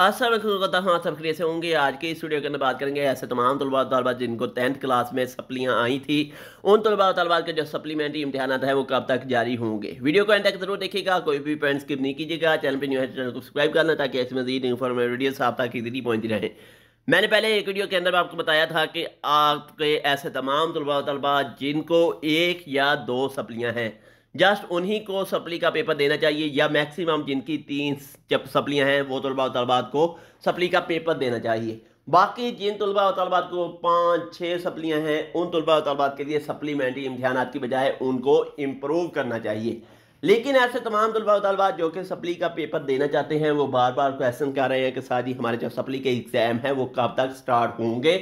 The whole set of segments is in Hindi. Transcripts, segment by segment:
असल अच्छा, हाँ सब से होंगे आज के इस वीडियो के अंदर बात करेंगे ऐसे तमाम तलबा तलबा जिनको टेंथ क्लास में सप्लियाँ आई थी उन तलबा तलबा के जो सप्लीमेंट्री इम्तहान है वो कब तक जारी होंगे वीडियो को एंड तक जरूर देखिएगा कोई भी पॉइंट स्किप नहीं कीजिएगा चैनल पर न्यू है चैनल तो को सब्सक्राइब करना ताकि ऐसे मजीद इन्फॉर्मेटिव वीडियो आप तक इजीली पहुँचती रहे मैंने पहले एक वीडियो के अंदर आपको बताया था कि आपके ऐसे तमाम तलबा तलबा जिनको एक या दो सप्लियाँ हैं जस्ट उन्हीं को सप्ली का पेपर देना चाहिए या मैक्सिमम जिनकी तीन सप्लियाँ हैं वो तलबा तलबात को सप्ली का पेपर देना चाहिए बाकी जिन तलबा तलबात को पाँच छः सप्लियाँ हैं उन तलबा तलबात के लिए सप्लीमेंट्री इम्तहान की बजाय उनको इम्प्रूव करना चाहिए लेकिन ऐसे तमाम तलबा तलबात जो कि सप्ली का पेपर देना चाहते हैं वो बार बार क्वेश्चन कर रहे हैं कि साथ ही हमारे जो सप्ली के एग्ज़ाम हैं वो कब तक स्टार्ट होंगे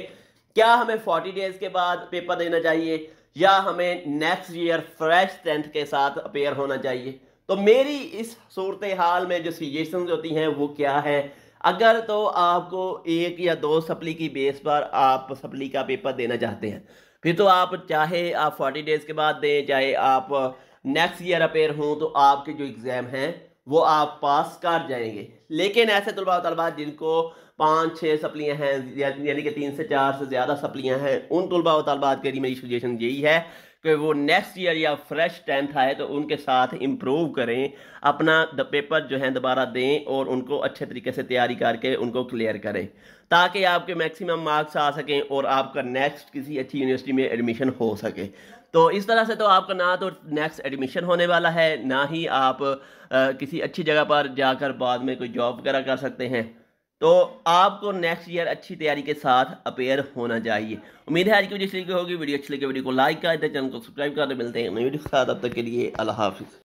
क्या हमें फोर्टी डेज के बाद पेपर देना चाहिए या हमें नेक्स्ट ईयर फ्रेश टेंथ के साथ अपेयर होना चाहिए तो मेरी इस सूरत हाल में जो सजेशन होती हैं वो क्या है अगर तो आपको एक या दो सप्ली की बेस पर आप सप्ली का पेपर देना चाहते हैं फिर तो आप चाहे आप फोर्टी डेज़ के बाद दें चाहे आप नेक्स्ट ईयर अपेयर हों तो आपके जो एग्ज़ाम हैं वो आप पास कर जाएंगे लेकिन ऐसे तलबा तलबा जिनको पाँच छः सप्लियाँ हैं यानी कि तीन से चार से ज़्यादा सप्लियाँ हैं उन तलबा तलबात के लिए मेरी सुजेशन यही है कि वो नेक्स्ट ईयर या फ्रेश टेंथ आए तो उनके साथ इम्प्रूव करें अपना द पेपर जो है दोबारा दें और उनको अच्छे तरीके से तैयारी करके उनको क्लियर करें ताकि आपके मैक्सिमम मार्क्स आ सकें और आपका नेक्स्ट किसी अच्छी यूनिवर्सिटी में एडमिशन हो सके तो इस तरह से तो आपका ना तो नेक्स्ट एडमिशन होने वाला है ना ही आप आ, किसी अच्छी जगह पर जाकर बाद में कोई जॉब वगैरह कर सकते हैं तो आपको नेक्स्ट ईयर अच्छी तैयारी के साथ अपेयर होना चाहिए उम्मीद है आज की वीडियो अच्छी लगी होगी वीडियो अच्छी लगी वीडियो को लाइक कर दे चैनल को सब्सक्राइब कर दे मिलते हैं नई वीडियो के साथ अब तक के लिए अल्लाह हाफिज़